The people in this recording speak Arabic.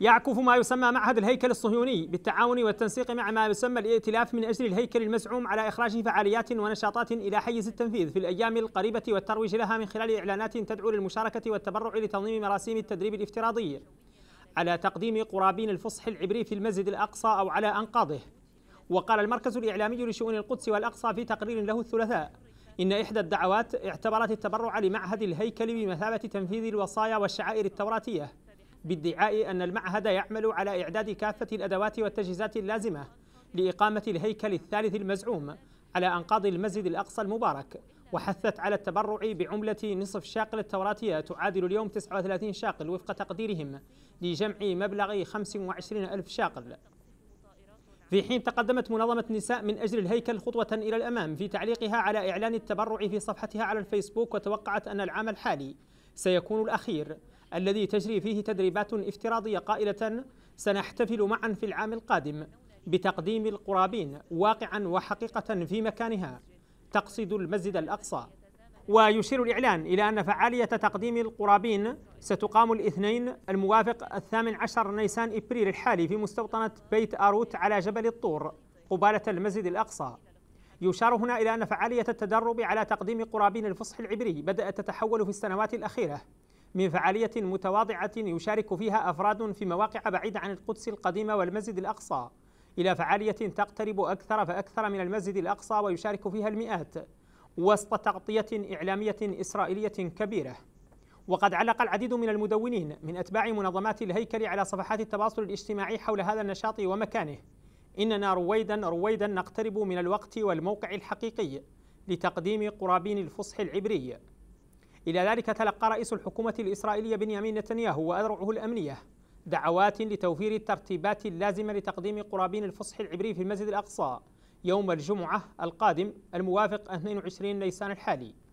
يعكف ما يسمى معهد الهيكل الصهيوني بالتعاون والتنسيق مع ما يسمى الائتلاف من أجل الهيكل المزعوم على إخراج فعاليات ونشاطات إلى حيز التنفيذ في الأيام القريبة والترويج لها من خلال إعلانات تدعو للمشاركة والتبرع لتنظيم مراسيم التدريب الافتراضي على تقديم قرابين الفصح العبري في المسجد الأقصى أو على أنقاضه وقال المركز الإعلامي لشؤون القدس والأقصى في تقرير له الثلاثاء إن إحدى الدعوات اعتبرت التبرع لمعهد الهيكل بمثابة تنفيذ الوصايا والشعائر التوراتية بادعاء أن المعهد يعمل على إعداد كافة الأدوات والتجهيزات اللازمة لإقامة الهيكل الثالث المزعوم على أنقاض المسجد الأقصى المبارك وحثت على التبرع بعملة نصف شاقل التوراتية تعادل اليوم 39 شاقل وفق تقديرهم لجمع مبلغ 25 ألف شاقل في حين تقدمت منظمة النساء من أجل الهيكل خطوة إلى الأمام في تعليقها على إعلان التبرع في صفحتها على الفيسبوك وتوقعت أن العام الحالي سيكون الأخير الذي تجري فيه تدريبات افتراضية قائلة سنحتفل معا في العام القادم بتقديم القرابين واقعا وحقيقة في مكانها تقصد المسجد الأقصى ويشير الإعلان إلى أن فعالية تقديم القرابين ستقام الاثنين الموافق الثامن عشر نيسان إبريل الحالي في مستوطنة بيت آروت على جبل الطور قبالة المسجد الأقصى يشار هنا إلى أن فعالية التدرب على تقديم قرابين الفصح العبري بدأت تتحول في السنوات الأخيرة من فعالية متواضعة يشارك فيها أفراد في مواقع بعيدة عن القدس القديمة والمسجد الأقصى إلى فعالية تقترب أكثر فأكثر من المسجد الأقصى ويشارك فيها المئات وسط تغطية إعلامية إسرائيلية كبيرة وقد علق العديد من المدونين من أتباع منظمات الهيكل على صفحات التواصل الاجتماعي حول هذا النشاط ومكانه إننا رويدا رويدا نقترب من الوقت والموقع الحقيقي لتقديم قرابين الفصح العبري إلى ذلك تلقى رئيس الحكومة الإسرائيلية بنيامين نتنياهو وأذرعه الأمنية دعوات لتوفير الترتيبات اللازمة لتقديم قرابين الفصح العبري في المسجد الأقصى يوم الجمعة القادم الموافق 22 نيسان الحالي